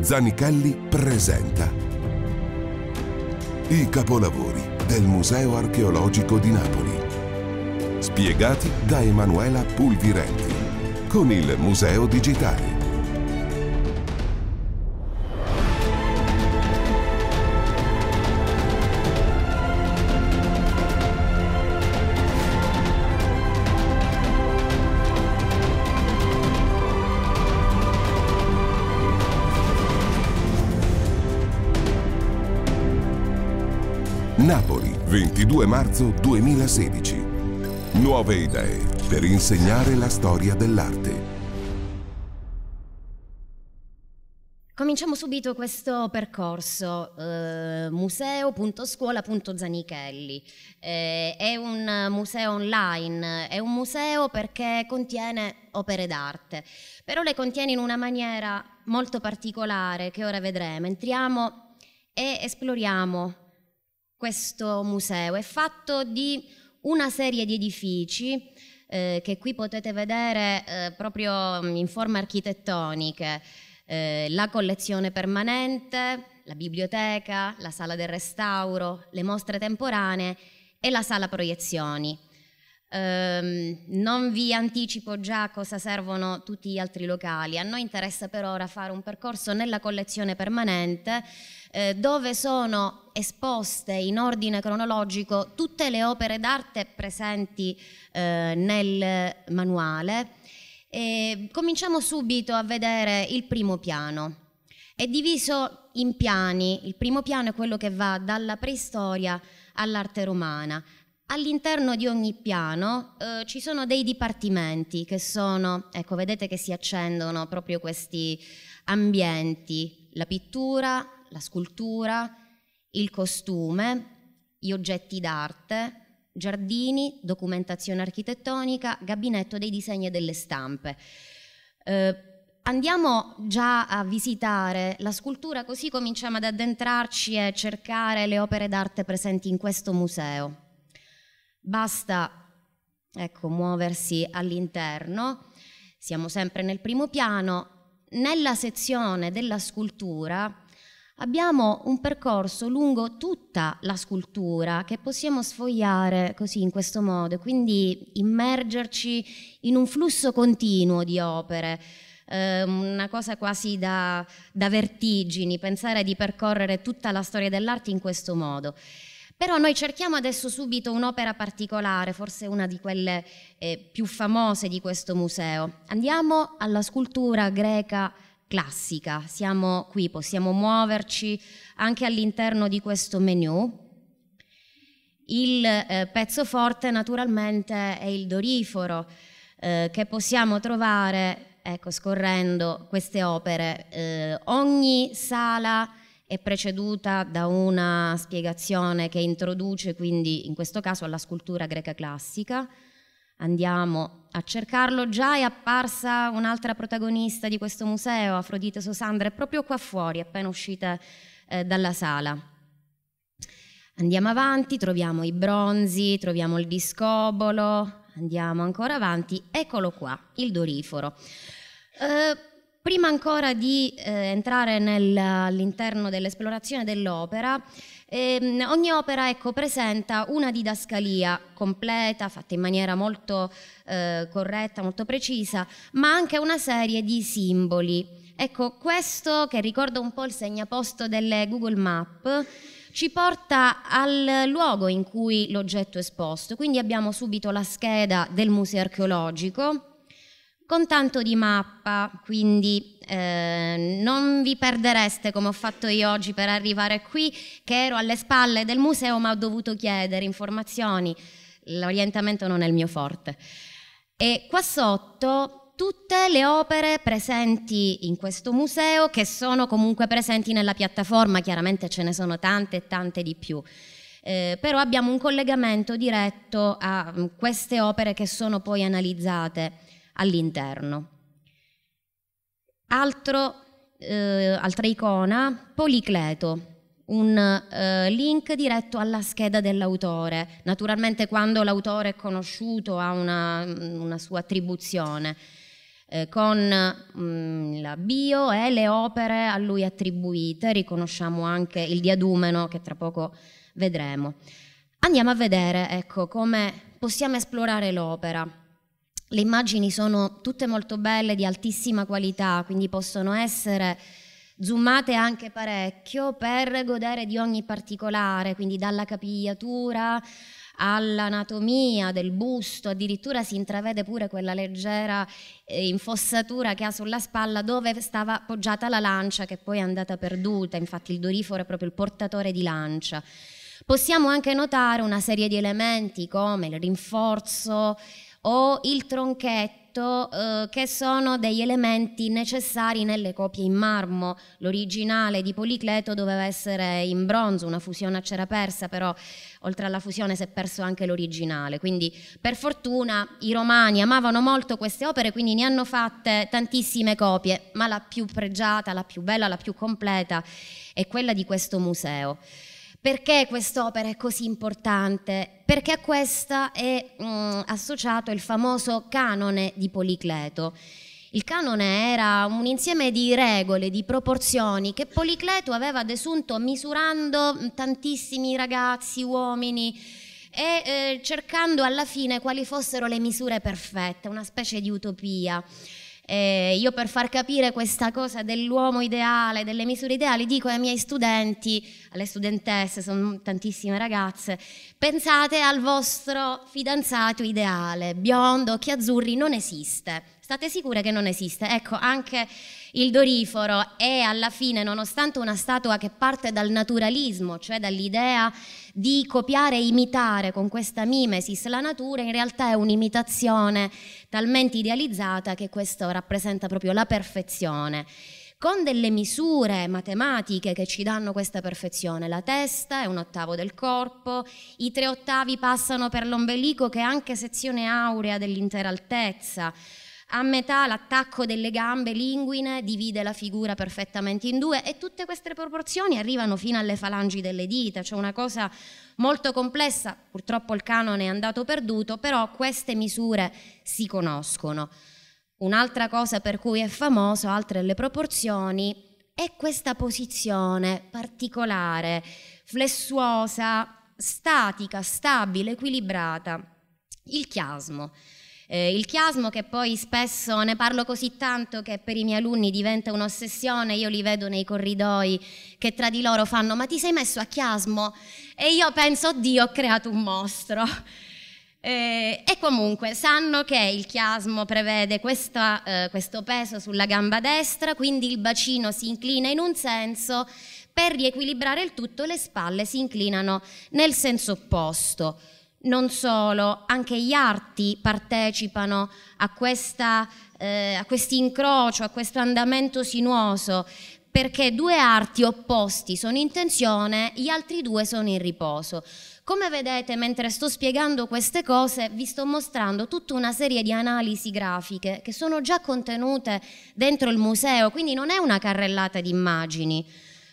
Zanichelli presenta i capolavori del Museo Archeologico di Napoli. Spiegati da Emanuela Pulvirenti con il Museo Digitale. 22 marzo 2016. Nuove idee per insegnare la storia dell'arte. Cominciamo subito questo percorso, eh, museo.scuola.zanichelli. Eh, è un museo online, è un museo perché contiene opere d'arte, però le contiene in una maniera molto particolare che ora vedremo. Entriamo e esploriamo questo museo. È fatto di una serie di edifici eh, che qui potete vedere eh, proprio mm, in forme architettoniche, eh, la collezione permanente, la biblioteca, la sala del restauro, le mostre temporanee e la sala proiezioni. Um, non vi anticipo già cosa servono tutti gli altri locali, a noi interessa per ora fare un percorso nella collezione permanente eh, dove sono esposte in ordine cronologico tutte le opere d'arte presenti eh, nel manuale. E cominciamo subito a vedere il primo piano. È diviso in piani, il primo piano è quello che va dalla preistoria all'arte romana. All'interno di ogni piano eh, ci sono dei dipartimenti che sono, ecco vedete che si accendono proprio questi ambienti, la pittura, la scultura, il costume, gli oggetti d'arte, giardini, documentazione architettonica, gabinetto dei disegni e delle stampe. Eh, andiamo già a visitare la scultura così cominciamo ad addentrarci e cercare le opere d'arte presenti in questo museo. Basta ecco, muoversi all'interno, siamo sempre nel primo piano, nella sezione della scultura abbiamo un percorso lungo tutta la scultura che possiamo sfogliare così in questo modo, quindi immergerci in un flusso continuo di opere, ehm, una cosa quasi da, da vertigini, pensare di percorrere tutta la storia dell'arte in questo modo. Però noi cerchiamo adesso subito un'opera particolare, forse una di quelle eh, più famose di questo museo. Andiamo alla scultura greca classica, siamo qui, possiamo muoverci anche all'interno di questo menu. Il eh, pezzo forte naturalmente è il doriforo eh, che possiamo trovare, ecco scorrendo queste opere, eh, ogni sala è preceduta da una spiegazione che introduce quindi in questo caso alla scultura greca classica. Andiamo a cercarlo, già è apparsa un'altra protagonista di questo museo, Afrodite Sosandra, è proprio qua fuori, appena uscita eh, dalla sala. Andiamo avanti, troviamo i bronzi, troviamo il discobolo, andiamo ancora avanti, eccolo qua, il doriforo. Eh, Prima ancora di eh, entrare nel, all'interno dell'esplorazione dell'opera, ehm, ogni opera ecco, presenta una didascalia completa, fatta in maniera molto eh, corretta, molto precisa, ma anche una serie di simboli. Ecco, questo che ricorda un po' il segnaposto delle Google Map, ci porta al luogo in cui l'oggetto è esposto. Quindi abbiamo subito la scheda del museo archeologico, con tanto di mappa, quindi eh, non vi perdereste come ho fatto io oggi per arrivare qui, che ero alle spalle del museo ma ho dovuto chiedere informazioni, l'orientamento non è il mio forte. E qua sotto tutte le opere presenti in questo museo che sono comunque presenti nella piattaforma, chiaramente ce ne sono tante e tante di più. Eh, però abbiamo un collegamento diretto a mm, queste opere che sono poi analizzate all'interno. Eh, altra icona, Policleto, un eh, link diretto alla scheda dell'autore. Naturalmente quando l'autore è conosciuto ha una, mm, una sua attribuzione. Eh, con mh, mm, la bio e le opere a lui attribuite, riconosciamo anche il diadumeno che tra poco vedremo. Andiamo a vedere ecco, come possiamo esplorare l'opera. Le immagini sono tutte molto belle, di altissima qualità, quindi possono essere zoomate anche parecchio per godere di ogni particolare, quindi dalla capigliatura all'anatomia del busto, addirittura si intravede pure quella leggera eh, infossatura che ha sulla spalla dove stava appoggiata la lancia che poi è andata perduta, infatti il doriforo è proprio il portatore di lancia. Possiamo anche notare una serie di elementi come il rinforzo o il tronchetto eh, che sono degli elementi necessari nelle copie in marmo. L'originale di Policleto doveva essere in bronzo, una fusione a cera persa, però oltre alla fusione si è perso anche l'originale. Quindi per fortuna i romani amavano molto queste opere, quindi ne hanno fatte tantissime copie, ma la più pregiata, la più bella, la più completa è quella di questo museo. Perché quest'opera è così importante? Perché a questa è mh, mm, associato il famoso canone di Policleto. Il canone era un insieme di regole, di proporzioni che Policleto aveva desunto misurando mm, tantissimi ragazzi, uomini e eh, cercando alla fine quali fossero le misure perfette, una specie di utopia. Eh, io per far capire questa cosa dell'uomo ideale, delle misure ideali, dico ai miei studenti, alle studentesse, sono tantissime ragazze, pensate al vostro fidanzato ideale, biondo, occhi azzurri, non esiste State sicure che non esiste. Ecco, anche il doriforo è alla fine, nonostante una statua che parte dal naturalismo, cioè dall'idea di copiare e imitare con questa mimesis la natura, in realtà è un'imitazione talmente idealizzata che questo rappresenta proprio la perfezione con delle misure matematiche che ci danno questa perfezione. La testa è un ottavo del corpo, i tre ottavi passano per l'ombelico che è anche sezione aurea dell'intera altezza, a metà l'attacco delle gambe linguine divide la figura perfettamente in due e tutte queste proporzioni arrivano fino alle falangi delle dita, cioè una cosa molto complessa, purtroppo il canone è andato perduto, però queste misure si conoscono. Un'altra cosa per cui è famoso, altre le proporzioni, è questa posizione particolare, flessuosa, statica, stabile, equilibrata, il chiasmo. Eh, il chiasmo che poi spesso ne parlo così tanto che per i miei alunni diventa un'ossessione, io li vedo nei corridoi che tra di loro fanno ma ti sei messo a chiasmo? E io penso, oddio, ho creato un mostro. Eh, e comunque sanno che il chiasmo prevede questa, eh, questo peso sulla gamba destra, quindi il bacino si inclina in un senso, per riequilibrare il tutto le spalle si inclinano nel senso opposto. Non solo, anche gli arti partecipano a, questa, eh, a questo incrocio, a questo andamento sinuoso, perché due arti opposti sono in tensione, gli altri due sono in riposo. Come vedete, mentre sto spiegando queste cose, vi sto mostrando tutta una serie di analisi grafiche che sono già contenute dentro il museo, quindi non è una carrellata di immagini.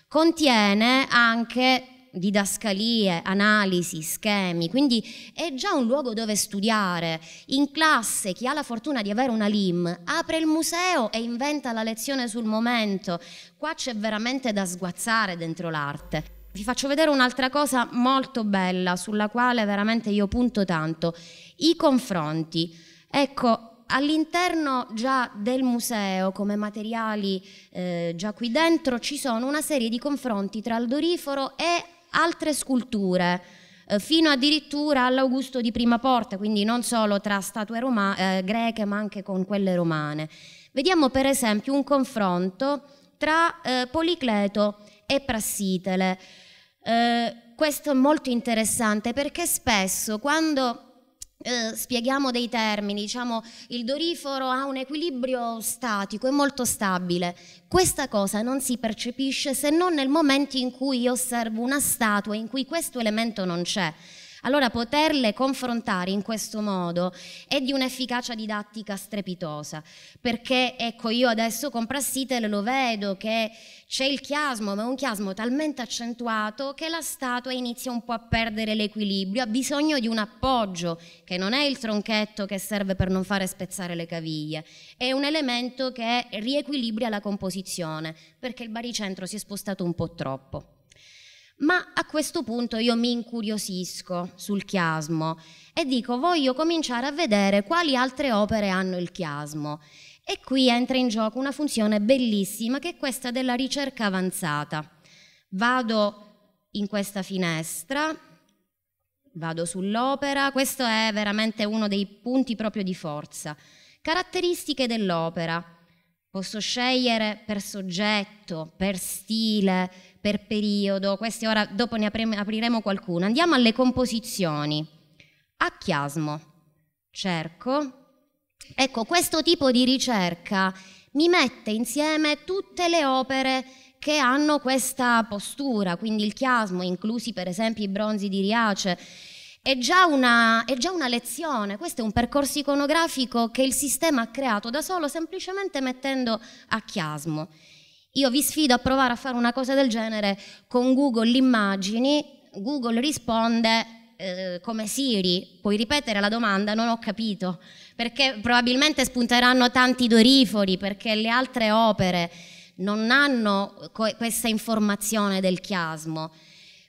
Contiene anche didascalie, analisi, schemi, quindi è già un luogo dove studiare. In classe chi ha la fortuna di avere una LIM apre il museo e inventa la lezione sul momento. Qua c'è veramente da sguazzare dentro l'arte. Vi faccio vedere un'altra cosa molto bella sulla quale veramente io punto tanto, i confronti. Ecco, all'interno già del museo, come materiali eh, già qui dentro, ci sono una serie di confronti tra Aldoriforo e altre sculture, eh, fino addirittura all'Augusto di Prima Porta, quindi non solo tra statue Roma, eh, greche ma anche con quelle romane. Vediamo per esempio un confronto tra eh, Policleto e Prassitele. Eh, questo è molto interessante perché spesso quando eh, spieghiamo dei termini, diciamo il doriforo ha un equilibrio statico, è molto stabile. Questa cosa non si percepisce se non nel momento in cui io osservo una statua in cui questo elemento non c'è. Allora poterle confrontare in questo modo è di un'efficacia didattica strepitosa, perché ecco io adesso con Prassitel lo vedo che c'è il chiasmo, ma è un chiasmo talmente accentuato che la statua inizia un po' a perdere l'equilibrio, ha bisogno di un appoggio, che non è il tronchetto che serve per non fare spezzare le caviglie, è un elemento che riequilibra la composizione, perché il baricentro si è spostato un po' troppo. Ma a questo punto io mi incuriosisco sul chiasmo e dico voglio cominciare a vedere quali altre opere hanno il chiasmo. E qui entra in gioco una funzione bellissima che è questa della ricerca avanzata. Vado in questa finestra, vado sull'opera, questo è veramente uno dei punti proprio di forza. Caratteristiche dell'opera. Posso scegliere per soggetto, per stile, per periodo, queste ora dopo ne apriremo qualcuno. Andiamo alle composizioni. A chiasmo, cerco. Ecco, questo tipo di ricerca mi mette insieme tutte le opere che hanno questa postura, quindi il chiasmo, inclusi per esempio i bronzi di Riace. È già, una, è già, una, lezione, questo è un percorso iconografico che il sistema ha creato da solo semplicemente mettendo a chiasmo. Io vi sfido a provare a fare una cosa del genere con Google Immagini, Google risponde eh, come Siri, puoi ripetere la domanda? Non ho capito, perché probabilmente spunteranno tanti dorifori, perché le altre opere non hanno questa informazione del chiasmo.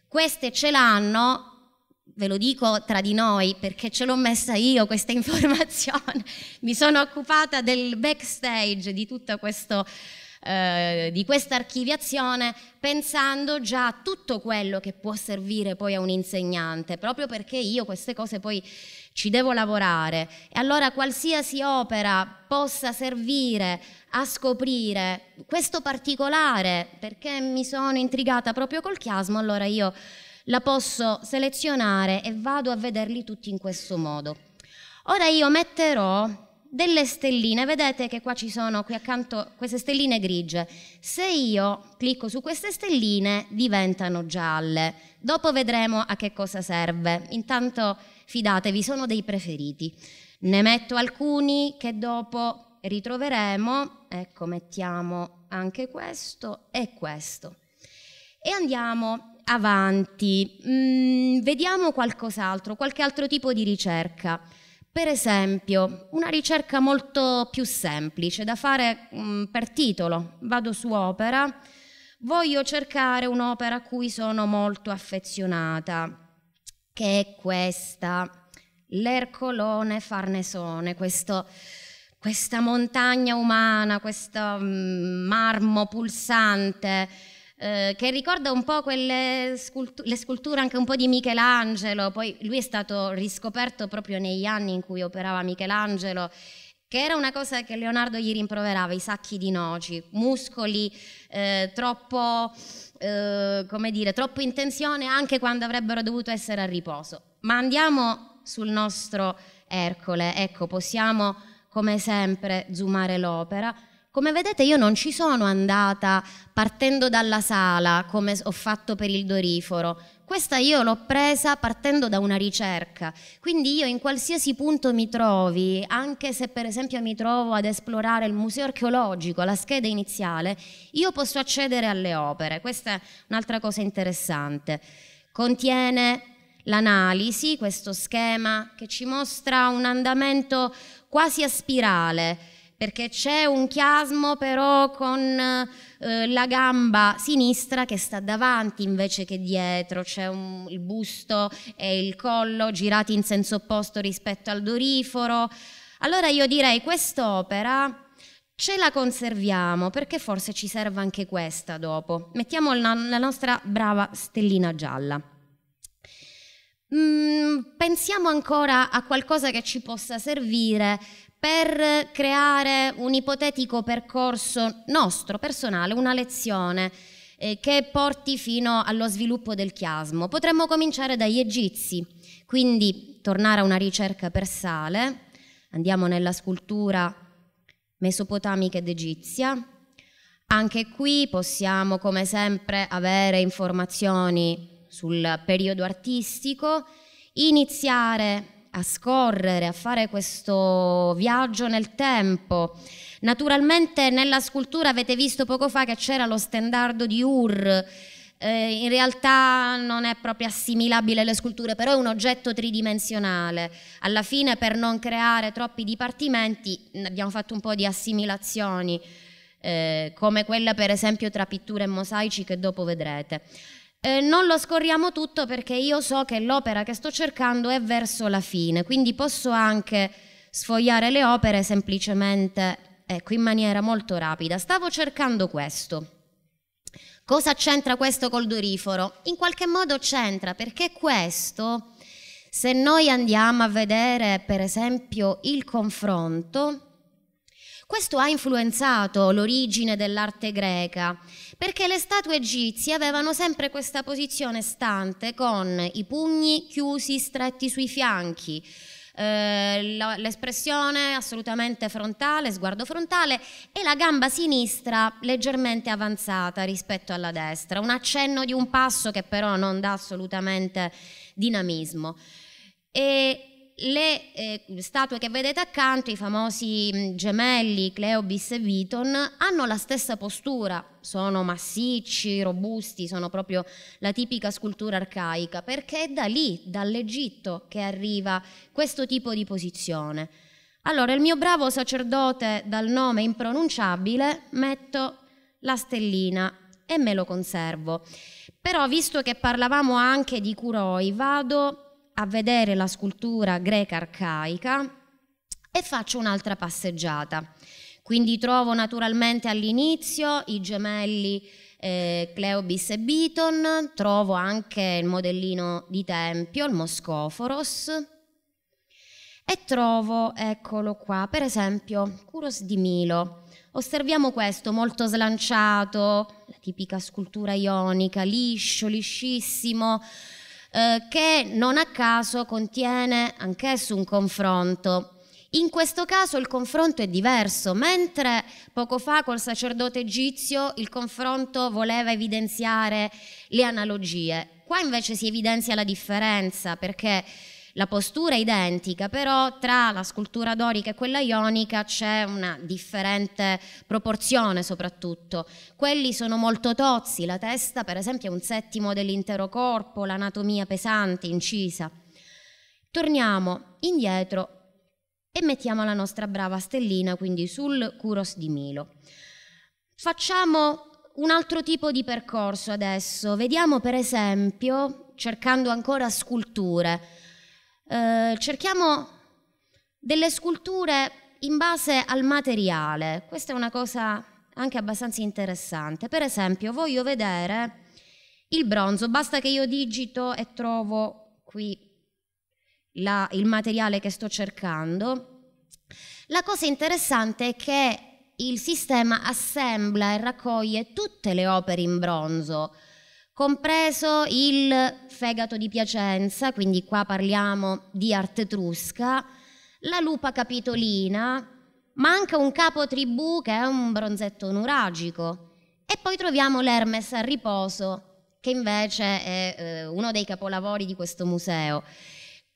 Queste ce l'hanno, ve lo dico tra di noi perché ce l'ho messa io questa informazione, mi sono occupata del backstage di tutto questo eh, di questa archiviazione pensando già a tutto quello che può servire poi a un insegnante, proprio perché io queste cose poi ci devo lavorare. E allora qualsiasi opera possa servire a scoprire questo particolare, perché mi sono intrigata proprio col chiasmo, allora io la posso selezionare e vado a vederli tutti in questo modo. Ora io metterò delle stelline, vedete che qua ci sono qui accanto queste stelline grigie. Se io clicco su queste stelline diventano gialle. Dopo vedremo a che cosa serve. Intanto fidatevi, sono dei preferiti. Ne metto alcuni che dopo ritroveremo. Ecco, mettiamo anche questo e questo. E andiamo avanti. Mm, vediamo qualcos'altro, qualche altro tipo di ricerca. Per esempio, una ricerca molto più semplice da fare mh, mm, per titolo, vado su opera, voglio cercare un'opera a cui sono molto affezionata, che è questa, l'Ercolone Farnesone, questo, questa montagna umana, questo mh, mm, marmo pulsante eh, che ricorda un po' quelle scultu- le sculture anche un po' di Michelangelo, poi lui è stato riscoperto proprio negli anni in cui operava Michelangelo, che era una cosa che Leonardo gli rimproverava, i sacchi di noci, muscoli eh, troppo, eh, come dire, troppo in tensione anche quando avrebbero dovuto essere a riposo. Ma andiamo sul nostro Ercole, ecco, possiamo come sempre zoomare l'opera come vedete io non ci sono andata partendo dalla sala come ho fatto per il doriforo, questa io l'ho presa partendo da una ricerca, quindi io in qualsiasi punto mi trovi, anche se per esempio mi trovo ad esplorare il museo archeologico, la scheda iniziale, io posso accedere alle opere, questa è un'altra cosa interessante. Contiene l'analisi, questo schema che ci mostra un andamento quasi a spirale, perché c'è un chiasmo però con eh, la gamba sinistra che sta davanti invece che dietro, c'è un, il busto e il collo girati in senso opposto rispetto al doriforo. Allora io direi quest'opera ce la conserviamo perché forse ci serve anche questa dopo. Mettiamo la, la nostra brava stellina gialla. Mm, pensiamo ancora a qualcosa che ci possa servire per creare un ipotetico percorso nostro, personale, una lezione eh, che porti fino allo sviluppo del chiasmo. Potremmo cominciare dagli egizi, quindi tornare a una ricerca per sale, andiamo nella scultura mesopotamica ed egizia, anche qui possiamo come sempre avere informazioni sul periodo artistico, iniziare a scorrere, a fare questo viaggio nel tempo. Naturalmente nella scultura avete visto poco fa che c'era lo stendardo di Ur, eh, in realtà non è proprio assimilabile alle sculture, però è un oggetto tridimensionale. Alla fine per non creare troppi dipartimenti abbiamo fatto un po' di assimilazioni, eh, come quella per esempio tra pitture e mosaici che dopo vedrete. Eh, non lo scorriamo tutto perché io so che l'opera che sto cercando è verso la fine, quindi posso anche sfogliare le opere semplicemente ecco, in maniera molto rapida. Stavo cercando questo. Cosa c'entra questo col doriforo? In qualche modo c'entra perché questo, se noi andiamo a vedere per esempio il confronto, questo ha influenzato l'origine dell'arte greca perché le statue egizie avevano sempre questa posizione stante con i pugni chiusi, stretti sui fianchi, eh, l'espressione assolutamente frontale, sguardo frontale e la gamba sinistra leggermente avanzata rispetto alla destra, un accenno di un passo che però non dà assolutamente dinamismo. E le eh, statue che vedete accanto, i famosi mm, gemelli Cleobis e Viton, hanno la stessa postura, sono massicci, robusti, sono proprio la tipica scultura arcaica, perché è da lì, dall'Egitto, che arriva questo tipo di posizione. Allora, il mio bravo sacerdote dal nome impronunciabile, metto la stellina e me lo conservo. Però, visto che parlavamo anche di Curoi, vado a vedere la scultura greca arcaica e faccio un'altra passeggiata. Quindi trovo naturalmente all'inizio i gemelli eh, Cleobis e Biton, trovo anche il modellino di Tempio, il Moscoforos, e trovo, eccolo qua, per esempio, Kuros di Milo. Osserviamo questo molto slanciato, la tipica scultura ionica, liscio, liscissimo, eh, che non a caso contiene anch'esso un confronto. In questo caso il confronto è diverso, mentre poco fa col sacerdote egizio il confronto voleva evidenziare le analogie, qua invece si evidenzia la differenza perché la postura è identica, però tra la scultura dorica e quella ionica c'è una differente proporzione soprattutto. Quelli sono molto tozzi, la testa per esempio è un settimo dell'intero corpo, l'anatomia pesante, incisa. Torniamo indietro e mettiamo la nostra brava stellina quindi sul Curos di Milo. Facciamo un altro tipo di percorso adesso, vediamo per esempio, cercando ancora sculture, eh, cerchiamo delle sculture in base al materiale. Questa è una cosa anche abbastanza interessante. Per esempio, voglio vedere il bronzo, basta che io digito e trovo qui la, il materiale che sto cercando. La cosa interessante è che il sistema assembla e raccoglie tutte le opere in bronzo, compreso il fegato di Piacenza, quindi qua parliamo di arte etrusca, la lupa capitolina, ma anche un capo tribù che è un bronzetto nuragico. E poi troviamo l'Hermes a riposo, che invece è eh, uno dei capolavori di questo museo.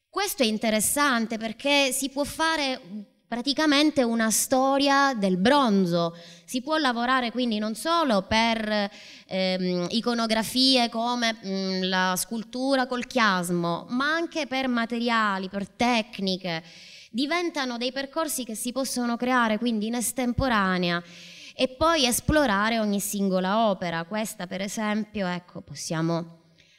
Questo è interessante perché si può fare praticamente una storia del bronzo. Si può lavorare quindi non solo per ehm, iconografie come mh, mm, la scultura col chiasmo, ma anche per materiali, per tecniche. Diventano dei percorsi che si possono creare quindi in estemporanea e poi esplorare ogni singola opera. Questa per esempio, ecco, possiamo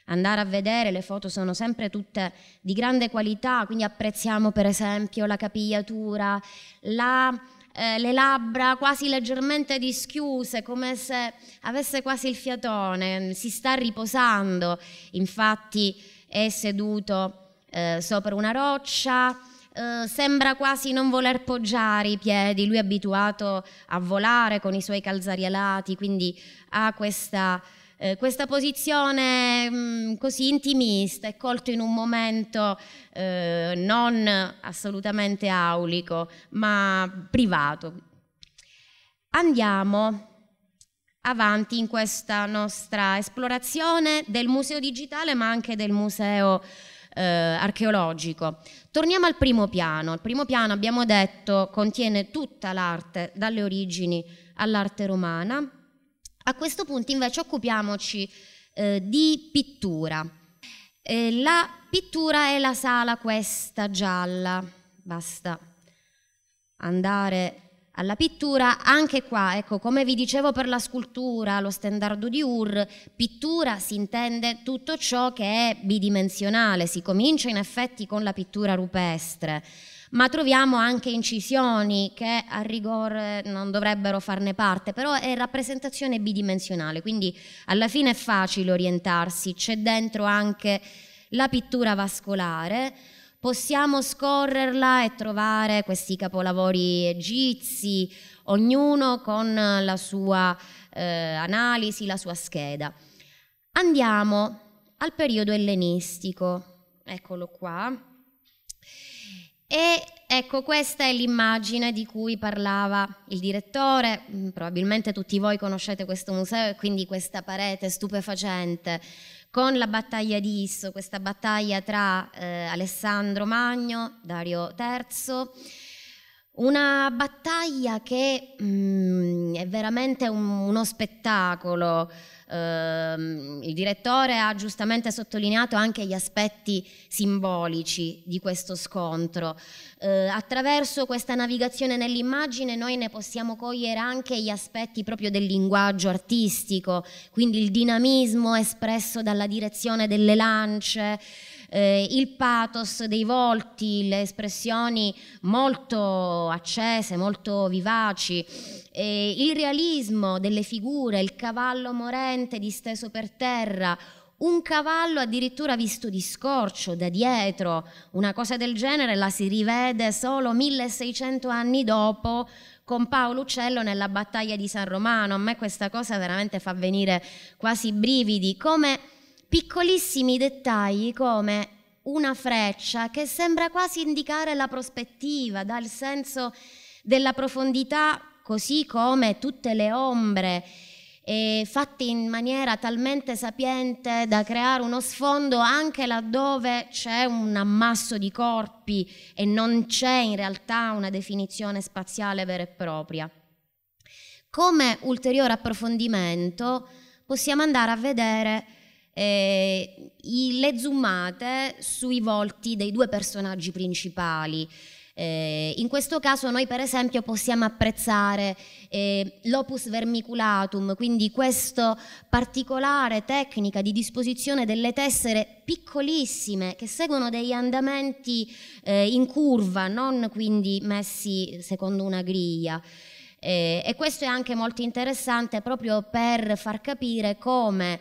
andare a vedere, le foto sono sempre tutte di grande qualità, quindi apprezziamo per esempio la capigliatura, la, eh, le labbra quasi leggermente dischiuse, come se avesse quasi il fiatone, si sta riposando, infatti è seduto eh, sopra una roccia, eh, sembra quasi non voler poggiare i piedi, lui è abituato a volare con i suoi calzari alati, quindi ha questa eh, questa posizione mh, mm, così intimista è colto in un momento eh, non assolutamente aulico, ma privato. Andiamo avanti in questa nostra esplorazione del museo digitale ma anche del museo eh, archeologico. Torniamo al primo piano. Il primo piano, abbiamo detto, contiene tutta l'arte, dalle origini all'arte romana, a questo punto invece occupiamoci eh, di pittura. Eh, la pittura è la sala questa gialla, basta andare alla pittura, anche qua, ecco, come vi dicevo per la scultura, lo standard di Ur, pittura si intende tutto ciò che è bidimensionale, si comincia in effetti con la pittura rupestre, ma troviamo anche incisioni che a rigore eh, non dovrebbero farne parte, però è rappresentazione bidimensionale, quindi alla fine è facile orientarsi, c'è dentro anche la pittura vascolare, possiamo scorrerla e trovare questi capolavori egizi, ognuno con la sua eh, analisi, la sua scheda. Andiamo al periodo ellenistico, eccolo qua. E ecco, questa è l'immagine di cui parlava il direttore, mm, probabilmente tutti voi conoscete questo museo e quindi questa parete stupefacente con la battaglia di Isso, questa battaglia tra eh, Alessandro Magno, Dario III, una battaglia che mm, è veramente un, uno spettacolo. Eh, il direttore ha giustamente sottolineato anche gli aspetti simbolici di questo scontro. Eh, attraverso questa navigazione nell'immagine noi ne possiamo cogliere anche gli aspetti proprio del linguaggio artistico, quindi il dinamismo espresso dalla direzione delle lance, eh, il pathos dei volti, le espressioni molto accese, molto vivaci, eh, il realismo delle figure, il cavallo morente disteso per terra, un cavallo addirittura visto di scorcio da dietro, una cosa del genere la si rivede solo 1600 anni dopo con Paolo Uccello nella battaglia di San Romano. A me questa cosa veramente fa venire quasi brividi, come Piccolissimi dettagli come una freccia che sembra quasi indicare la prospettiva, dà il senso della profondità, così come tutte le ombre eh, fatte in maniera talmente sapiente da creare uno sfondo anche laddove c'è un ammasso di corpi e non c'è in realtà una definizione spaziale vera e propria. Come ulteriore approfondimento possiamo andare a vedere eh, i, le zoomate sui volti dei due personaggi principali. Eh, in questo caso noi per esempio possiamo apprezzare eh, l'opus vermiculatum, quindi questa particolare tecnica di disposizione delle tessere piccolissime che seguono degli andamenti eh, in curva, non quindi messi secondo una griglia. Eh, e questo è anche molto interessante proprio per far capire come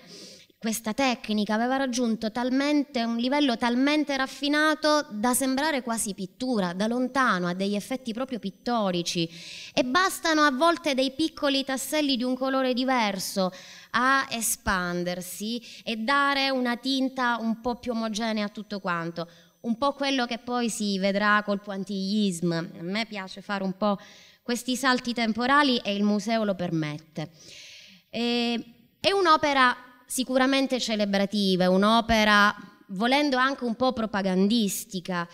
questa tecnica aveva raggiunto talmente, un livello talmente raffinato da sembrare quasi pittura, da lontano, ha degli effetti proprio pittorici e bastano a volte dei piccoli tasselli di un colore diverso a espandersi e dare una tinta un po' più omogenea a tutto quanto. Un po' quello che poi si vedrà col pointillism. A me piace fare un po' questi salti temporali e il museo lo permette. E, è un'opera sicuramente celebrativa, è un'opera volendo anche un po' propagandistica.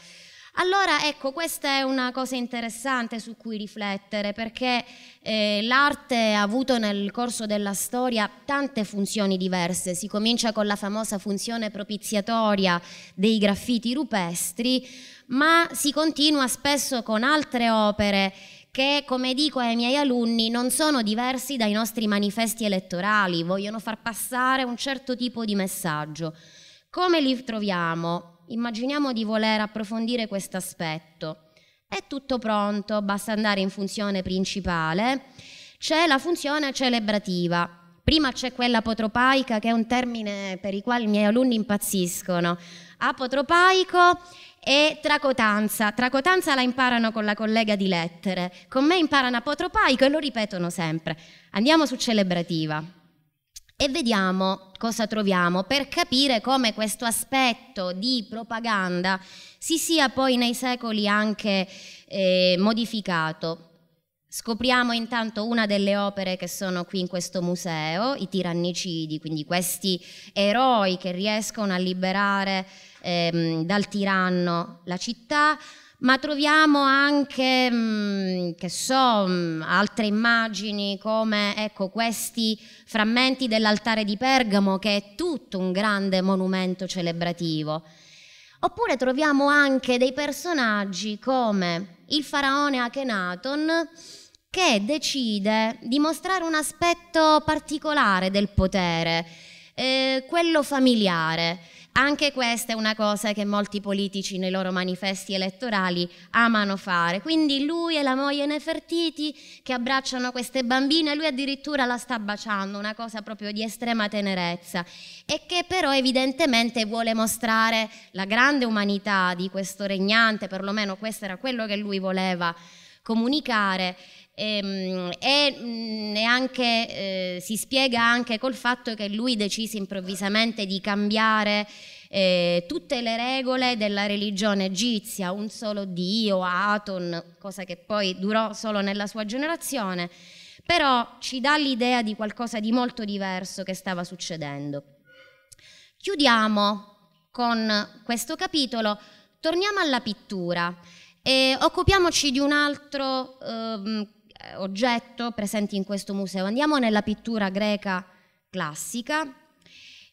Allora, ecco, questa è una cosa interessante su cui riflettere, perché eh, l'arte ha avuto nel corso della storia tante funzioni diverse. Si comincia con la famosa funzione propiziatoria dei graffiti rupestri, ma si continua spesso con altre opere che, come dico ai miei alunni, non sono diversi dai nostri manifesti elettorali, vogliono far passare un certo tipo di messaggio. Come li troviamo? Immaginiamo di voler approfondire questo aspetto. È tutto pronto, basta andare in funzione principale. C'è la funzione celebrativa, Prima c'è quella apotropaica, che è un termine per il quale i miei alunni impazziscono. Apotropaico e tracotanza. Tracotanza la imparano con la collega di lettere, con me imparano apotropaico e lo ripetono sempre. Andiamo su celebrativa e vediamo cosa troviamo per capire come questo aspetto di propaganda si sia poi nei secoli anche eh, modificato. Scopriamo intanto una delle opere che sono qui in questo museo, i tirannicidi, quindi questi eroi che riescono a liberare ehm, dal tiranno la città, ma troviamo anche, mh, mm, che so, mh, mm, altre immagini come ecco, questi frammenti dell'altare di Pergamo, che è tutto un grande monumento celebrativo. Oppure troviamo anche dei personaggi come il faraone Akhenaton, che decide di mostrare un aspetto particolare del potere, eh, quello familiare. Anche questa è una cosa che molti politici nei loro manifesti elettorali amano fare. Quindi lui e la moglie Nefertiti che abbracciano queste bambine, lui addirittura la sta baciando, una cosa proprio di estrema tenerezza e che però evidentemente vuole mostrare la grande umanità di questo regnante, perlomeno questo era quello che lui voleva comunicare Ehm, e, e mm, neanche, eh, si spiega anche col fatto che lui decise improvvisamente di cambiare eh, tutte le regole della religione egizia, un solo Dio, Aton, cosa che poi durò solo nella sua generazione, però ci dà l'idea di qualcosa di molto diverso che stava succedendo. Chiudiamo con questo capitolo, torniamo alla pittura e occupiamoci di un altro eh, eh, oggetto presenti in questo museo. Andiamo nella pittura greca classica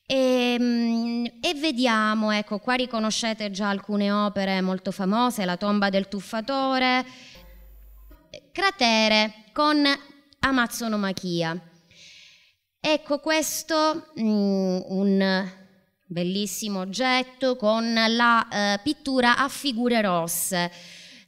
e, mm, e, vediamo, ecco, qua riconoscete già alcune opere molto famose, la tomba del tuffatore, cratere con amazzonomachia. Ecco questo, mh, mm, un bellissimo oggetto con la eh, pittura a figure rosse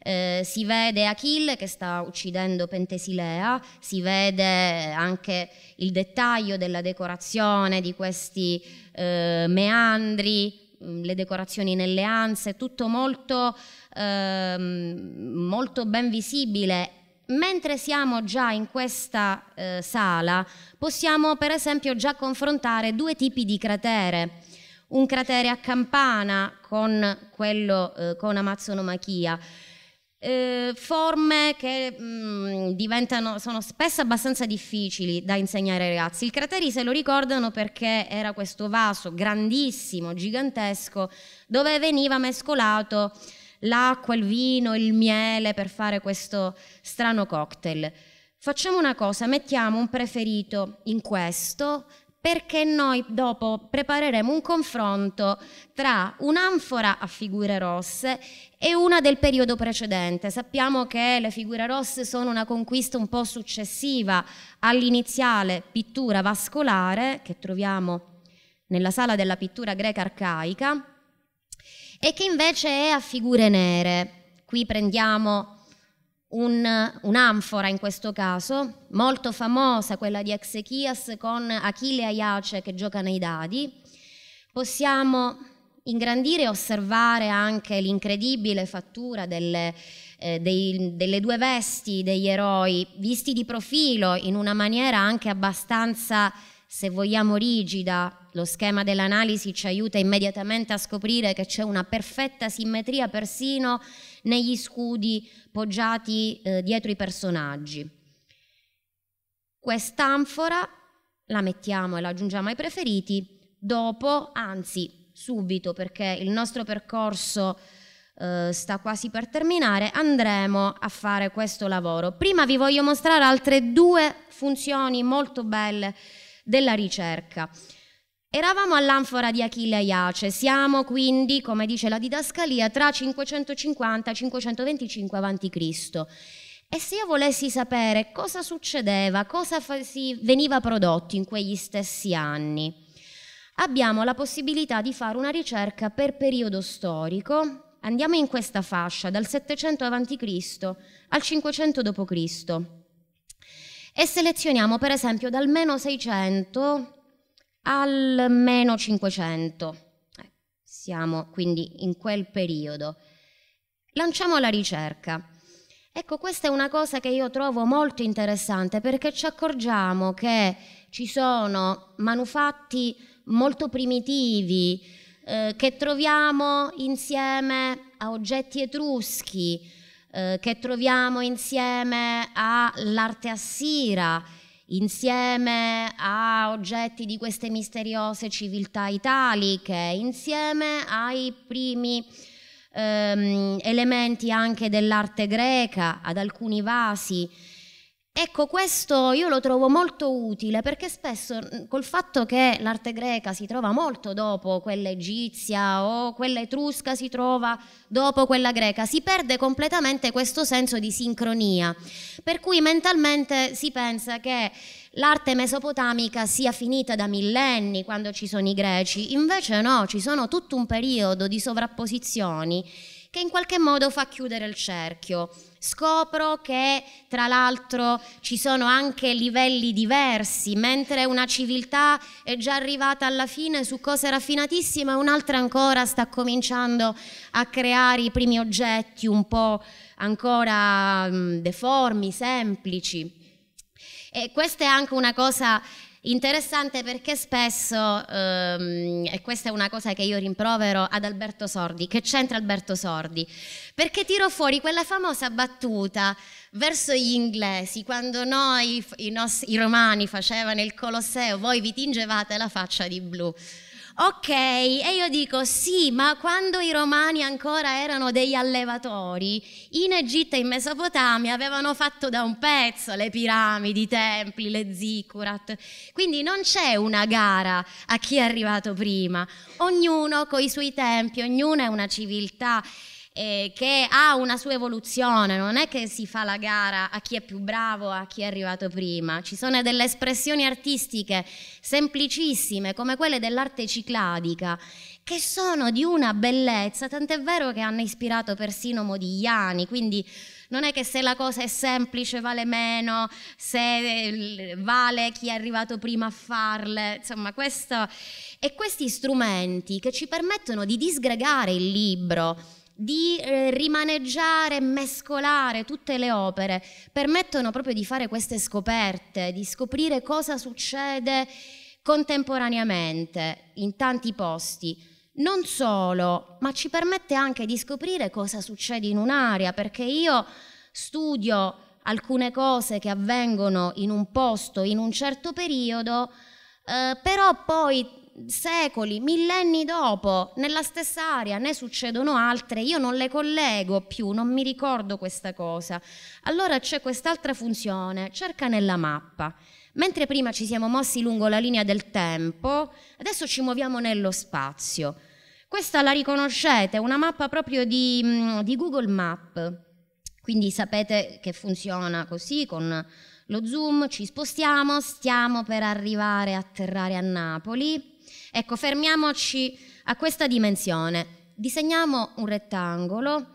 eh, si vede Achille che sta uccidendo Pentesilea, si vede anche il dettaglio della decorazione di questi eh, meandri, mm, le decorazioni nelle anse, tutto molto, eh, molto ben visibile mentre siamo già in questa eh, sala, possiamo per esempio già confrontare due tipi di cratere. Un cratere a campana con quello eh, con Amazzonomachia eh, forme che mh, mm, diventano, sono spesso abbastanza difficili da insegnare ai ragazzi. Il crateri se lo ricordano perché era questo vaso grandissimo, gigantesco, dove veniva mescolato l'acqua, il vino, il miele per fare questo strano cocktail. Facciamo una cosa, mettiamo un preferito in questo, perché noi dopo prepareremo un confronto tra un'anfora a figure rosse e una del periodo precedente. Sappiamo che le figure rosse sono una conquista un po' successiva all'iniziale pittura vascolare che troviamo nella sala della pittura greca arcaica e che invece è a figure nere. Qui prendiamo un, un'anfora in questo caso, molto famosa, quella di Exechias con Achille Aiace che gioca nei dadi. Possiamo ingrandire e osservare anche l'incredibile fattura delle, eh, dei, delle due vesti degli eroi, visti di profilo in una maniera anche abbastanza, se vogliamo, rigida, lo schema dell'analisi ci aiuta immediatamente a scoprire che c'è una perfetta simmetria persino negli scudi poggiati eh, dietro i personaggi. Quest'anfora la mettiamo e la aggiungiamo ai preferiti dopo, anzi subito perché il nostro percorso eh, sta quasi per terminare, andremo a fare questo lavoro. Prima vi voglio mostrare altre due funzioni molto belle della ricerca. Eravamo all'anfora di Achille Aiace, siamo quindi, come dice la didascalia, tra 550 e 525 a.C. E se io volessi sapere cosa succedeva, cosa si veniva prodotto in quegli stessi anni, abbiamo la possibilità di fare una ricerca per periodo storico. Andiamo in questa fascia, dal 700 a.C. al 500 d.C. E selezioniamo per esempio dal meno 600 al meno 500. Siamo quindi in quel periodo. Lanciamo la ricerca. Ecco, questa è una cosa che io trovo molto interessante perché ci accorgiamo che ci sono manufatti molto primitivi eh, che troviamo insieme a oggetti etruschi, eh, che troviamo insieme all'arte assira, insieme a oggetti di queste misteriose civiltà italiche, insieme ai primi ehm, elementi anche dell'arte greca, ad alcuni vasi Ecco, questo io lo trovo molto utile perché spesso mm, col fatto che l'arte greca si trova molto dopo quella egizia o quella etrusca si trova dopo quella greca, si perde completamente questo senso di sincronia, per cui mentalmente si pensa che l'arte mesopotamica sia finita da millenni quando ci sono i greci, invece no, ci sono tutto un periodo di sovrapposizioni che in qualche modo fa chiudere il cerchio. Scopro che tra l'altro ci sono anche livelli diversi, mentre una civiltà è già arrivata alla fine su cose raffinatissime, un'altra ancora sta cominciando a creare i primi oggetti un po' ancora mh, deformi, semplici. E questa è anche una cosa Interessante perché spesso, ehm, e questa è una cosa che io rimprovero ad Alberto Sordi, che c'entra Alberto Sordi? Perché tiro fuori quella famosa battuta verso gli inglesi, quando noi, i, nostri, i romani facevano il Colosseo, voi vi tingevate la faccia di blu ok, e io dico sì, ma quando i romani ancora erano degli allevatori, in Egitto e in Mesopotamia avevano fatto da un pezzo le piramidi, i templi, le zikurat, quindi non c'è una gara a chi è arrivato prima, ognuno con i suoi tempi, ognuno è una civiltà eh, che ha una sua evoluzione, non è che si fa la gara a chi è più bravo, a chi è arrivato prima, ci sono delle espressioni artistiche semplicissime come quelle dell'arte cicladica che sono di una bellezza, tant'è vero che hanno ispirato persino Modigliani, quindi non è che se la cosa è semplice vale meno, se eh, vale chi è arrivato prima a farle, insomma questo... E questi strumenti che ci permettono di disgregare il libro, di eh, rimaneggiare, mescolare tutte le opere, permettono proprio di fare queste scoperte, di scoprire cosa succede contemporaneamente in tanti posti. Non solo, ma ci permette anche di scoprire cosa succede in un'area, perché io studio alcune cose che avvengono in un posto, in un certo periodo, eh, però poi secoli, millenni dopo, nella stessa area ne succedono altre, io non le collego più, non mi ricordo questa cosa. Allora c'è quest'altra funzione, cerca nella mappa. Mentre prima ci siamo mossi lungo la linea del tempo, adesso ci muoviamo nello spazio. Questa la riconoscete, è una mappa proprio di, mm, di Google Map, quindi sapete che funziona così con lo zoom, ci spostiamo, stiamo per arrivare a atterrare a Napoli. Ecco, fermiamoci a questa dimensione. Disegniamo un rettangolo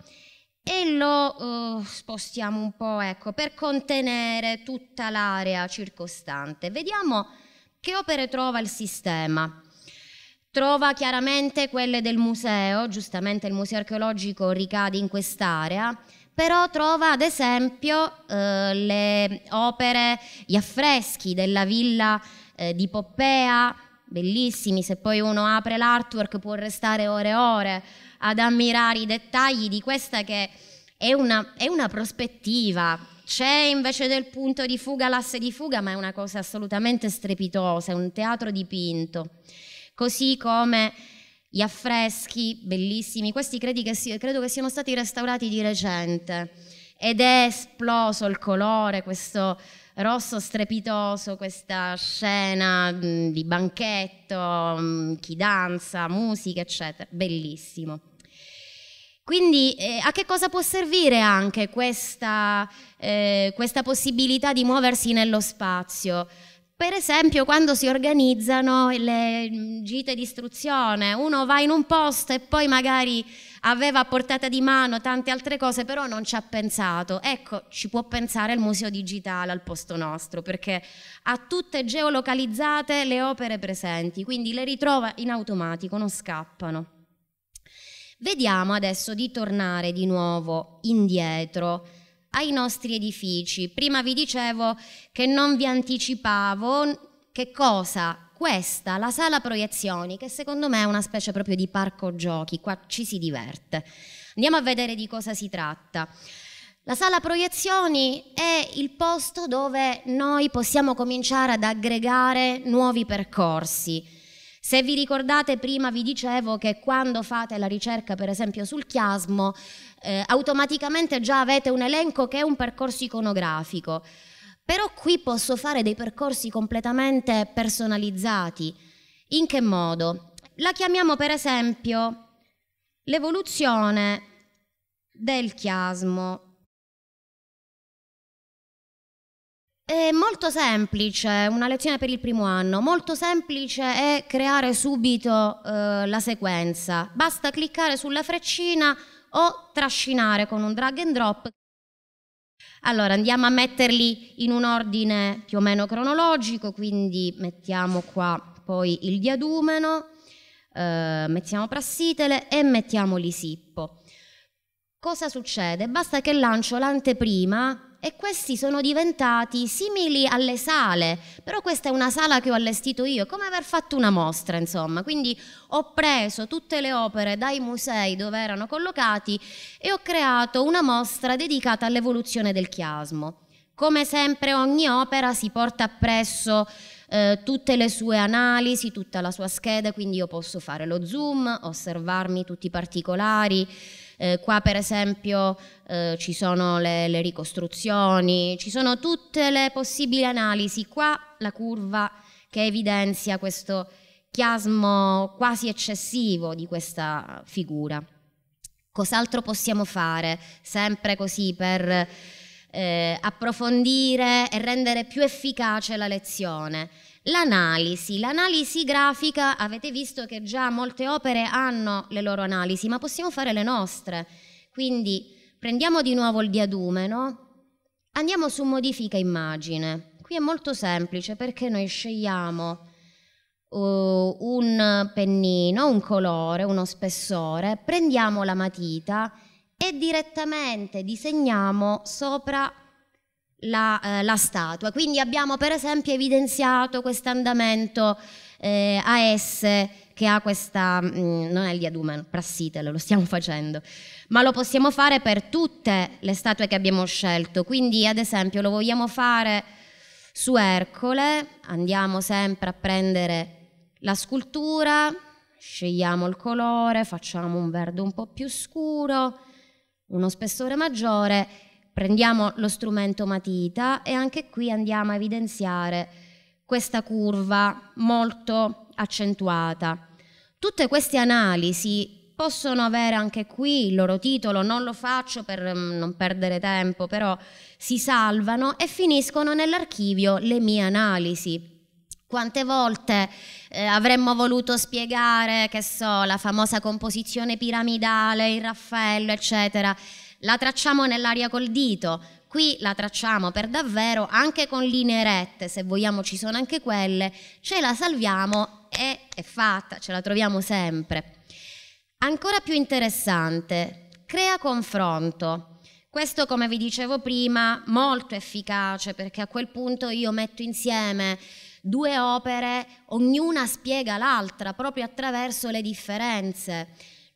e lo uh, spostiamo un po', ecco, per contenere tutta l'area circostante. Vediamo che opere trova il sistema. Trova chiaramente quelle del museo, giustamente il museo archeologico ricade in quest'area, però trova ad esempio eh, le opere, gli affreschi della villa eh, di Poppea, bellissimi, se poi uno apre l'artwork può restare ore e ore ad ammirare i dettagli di questa che è una, è una prospettiva. C'è invece del punto di fuga l'asse di fuga, ma è una cosa assolutamente strepitosa, è un teatro dipinto. Così come gli affreschi bellissimi, questi che si, credo che siano stati restaurati di recente ed è esploso il colore, questo rosso strepitoso, questa scena di banchetto, chi danza, musica, eccetera, bellissimo. Quindi eh, a che cosa può servire anche questa, eh, questa possibilità di muoversi nello spazio? Per esempio quando si organizzano le mm, gite di istruzione, uno va in un posto e poi magari aveva a portata di mano tante altre cose, però non ci ha pensato. Ecco, ci può pensare il museo digitale al posto nostro, perché ha tutte geolocalizzate le opere presenti, quindi le ritrova in automatico, non scappano. Vediamo adesso di tornare di nuovo indietro ai nostri edifici. Prima vi dicevo che non vi anticipavo che cosa? Questa, la sala proiezioni, che secondo me è una specie proprio di parco giochi, qua ci si diverte. Andiamo a vedere di cosa si tratta. La sala proiezioni è il posto dove noi possiamo cominciare ad aggregare nuovi percorsi. Se vi ricordate prima vi dicevo che quando fate la ricerca per esempio sul chiasmo eh, automaticamente già avete un elenco che è un percorso iconografico. Però qui posso fare dei percorsi completamente personalizzati. In che modo? La chiamiamo per esempio l'evoluzione del chiasmo. È molto semplice, una lezione per il primo anno, molto semplice è creare subito eh, la sequenza. Basta cliccare sulla freccina, o trascinare con un drag and drop. Allora andiamo a metterli in un ordine più o meno cronologico, quindi mettiamo qua poi il diadumeno, eh, mettiamo prassitele e mettiamo l'isippo. Cosa succede? Basta che lancio l'anteprima e questi sono diventati simili alle sale, però questa è una sala che ho allestito io, come aver fatto una mostra, insomma. Quindi ho preso tutte le opere dai musei dove erano collocati e ho creato una mostra dedicata all'evoluzione del chiasmo. Come sempre ogni opera si porta appresso eh, tutte le sue analisi, tutta la sua scheda, quindi io posso fare lo zoom, osservarmi tutti i particolari, eh, qua per esempio eh, ci sono le, le, ricostruzioni, ci sono tutte le possibili analisi. Qua la curva che evidenzia questo chiasmo quasi eccessivo di questa figura. Cos'altro possiamo fare? Sempre così per eh, approfondire e rendere più efficace la lezione. L'analisi, l'analisi grafica, avete visto che già molte opere hanno le loro analisi, ma possiamo fare le nostre. Quindi prendiamo di nuovo il diadume, no? Andiamo su modifica immagine. Qui è molto semplice perché noi scegliamo uh, un pennino, un colore, uno spessore, prendiamo la matita e direttamente disegniamo sopra la, eh, la, statua. Quindi abbiamo per esempio evidenziato questo andamento eh, S che ha questa, mh, mm, non è il diadumen, prassitele, lo stiamo facendo, ma lo possiamo fare per tutte le statue che abbiamo scelto. Quindi ad esempio lo vogliamo fare su Ercole, andiamo sempre a prendere la scultura, scegliamo il colore, facciamo un verde un po' più scuro, uno spessore maggiore Prendiamo lo strumento matita e anche qui andiamo a evidenziare questa curva molto accentuata. Tutte queste analisi possono avere anche qui il loro titolo, non lo faccio per mm, non perdere tempo, però si salvano e finiscono nell'archivio le mie analisi. Quante volte eh, avremmo voluto spiegare, che so, la famosa composizione piramidale, il Raffaello, eccetera la tracciamo nell'aria col dito, qui la tracciamo per davvero anche con linee rette, se vogliamo ci sono anche quelle, ce la salviamo e è fatta, ce la troviamo sempre. Ancora più interessante, crea confronto. Questo, come vi dicevo prima, molto efficace perché a quel punto io metto insieme due opere, ognuna spiega l'altra proprio attraverso le differenze.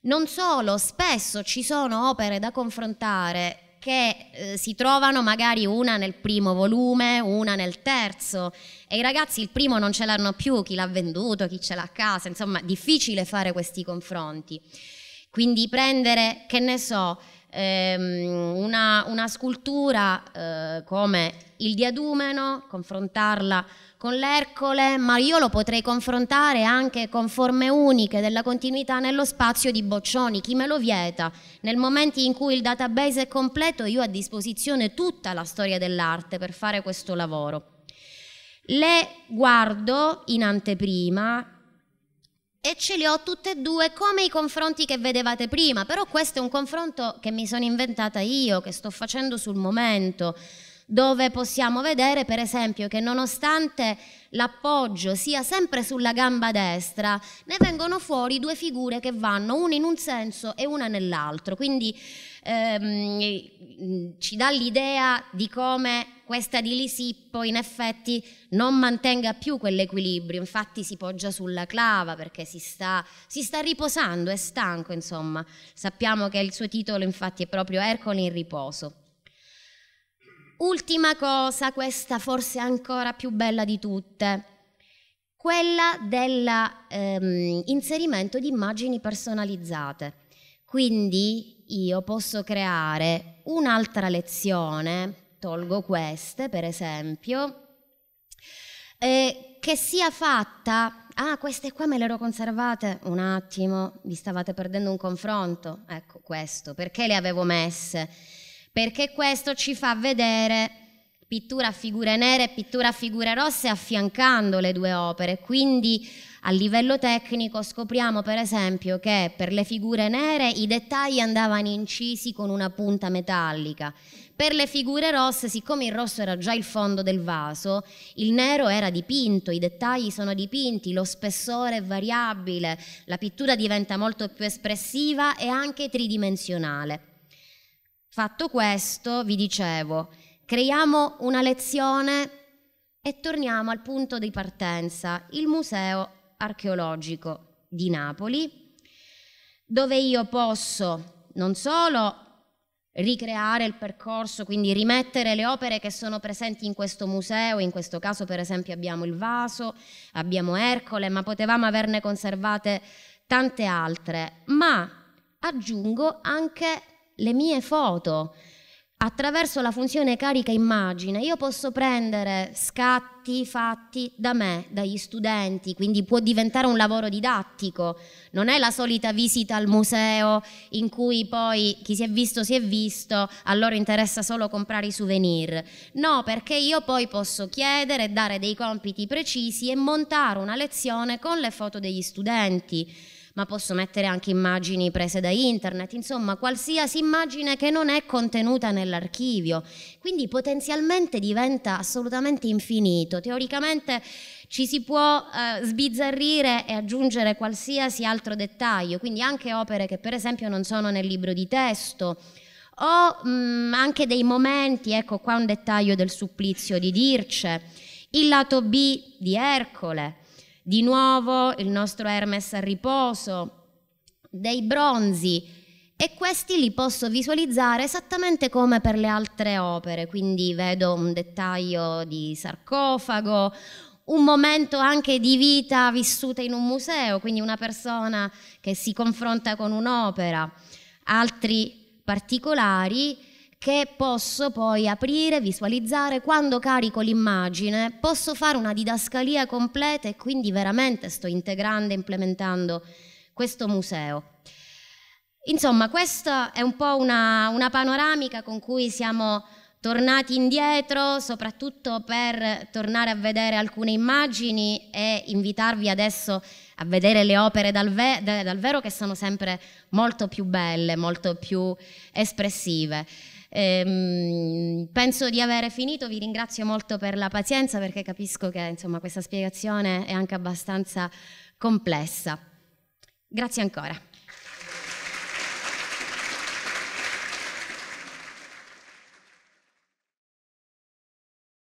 Non solo, spesso ci sono opere da confrontare che eh, si trovano magari una nel primo volume, una nel terzo e i ragazzi il primo non ce l'hanno più, chi l'ha venduto, chi ce l'ha a casa, insomma difficile fare questi confronti. Quindi prendere, che ne so, ehm, una, una, scultura eh, come il diadumeno, confrontarla con l'Ercole, ma io lo potrei confrontare anche con forme uniche della continuità nello spazio di Boccioni, chi me lo vieta? Nel momento in cui il database è completo io ho a disposizione tutta la storia dell'arte per fare questo lavoro. Le guardo in anteprima e ce le ho tutte e due come i confronti che vedevate prima, però questo è un confronto che mi sono inventata io, che sto facendo sul momento dove possiamo vedere per esempio che nonostante l'appoggio sia sempre sulla gamba destra, ne vengono fuori due figure che vanno una in un senso e una nell'altro, quindi ehm, ci dà l'idea di come questa di Lisippo in effetti non mantenga più quell'equilibrio, infatti si poggia sulla clava perché si sta, si sta riposando, è stanco insomma, sappiamo che il suo titolo infatti è proprio Ercole in riposo. Ultima cosa, questa forse ancora più bella di tutte, quella dell'inserimento ehm, di immagini personalizzate. Quindi io posso creare un'altra lezione, tolgo queste per esempio, eh, che sia fatta, ah queste qua me le ero conservate, un attimo, vi stavate perdendo un confronto, ecco questo, perché le avevo messe? perché questo ci fa vedere pittura a figure nere e pittura a figure rosse affiancando le due opere. Quindi a livello tecnico scopriamo per esempio che per le figure nere i dettagli andavano incisi con una punta metallica, per le figure rosse, siccome il rosso era già il fondo del vaso, il nero era dipinto, i dettagli sono dipinti, lo spessore è variabile, la pittura diventa molto più espressiva e anche tridimensionale. Fatto questo, vi dicevo, creiamo una lezione e torniamo al punto di partenza, il Museo archeologico di Napoli, dove io posso non solo ricreare il percorso, quindi rimettere le opere che sono presenti in questo museo, in questo caso per esempio abbiamo il vaso, abbiamo Ercole, ma potevamo averne conservate tante altre, ma aggiungo anche le mie foto. Attraverso la funzione carica immagine io posso prendere scatti fatti da me, dagli studenti, quindi può diventare un lavoro didattico. Non è la solita visita al museo in cui poi chi si è visto si è visto, a loro interessa solo comprare i souvenir. No, perché io poi posso chiedere, dare dei compiti precisi e montare una lezione con le foto degli studenti ma posso mettere anche immagini prese da internet, insomma qualsiasi immagine che non è contenuta nell'archivio. Quindi potenzialmente diventa assolutamente infinito. Teoricamente ci si può eh, sbizzarrire e aggiungere qualsiasi altro dettaglio, quindi anche opere che per esempio non sono nel libro di testo o mh, mm, anche dei momenti, ecco qua un dettaglio del supplizio di Dirce, il lato B di Ercole, di nuovo il nostro Hermes a riposo, dei bronzi e questi li posso visualizzare esattamente come per le altre opere, quindi vedo un dettaglio di sarcofago, un momento anche di vita vissuta in un museo, quindi una persona che si confronta con un'opera, altri particolari che posso poi aprire, visualizzare, quando carico l'immagine posso fare una didascalia completa e quindi veramente sto integrando e implementando questo museo. Insomma, questa è un po' una, una panoramica con cui siamo tornati indietro, soprattutto per tornare a vedere alcune immagini e invitarvi adesso a vedere le opere dal, ve- dal vero che sono sempre molto più belle, molto più espressive. Ehm, penso di avere finito, vi ringrazio molto per la pazienza perché capisco che insomma, questa spiegazione è anche abbastanza complessa. Grazie ancora.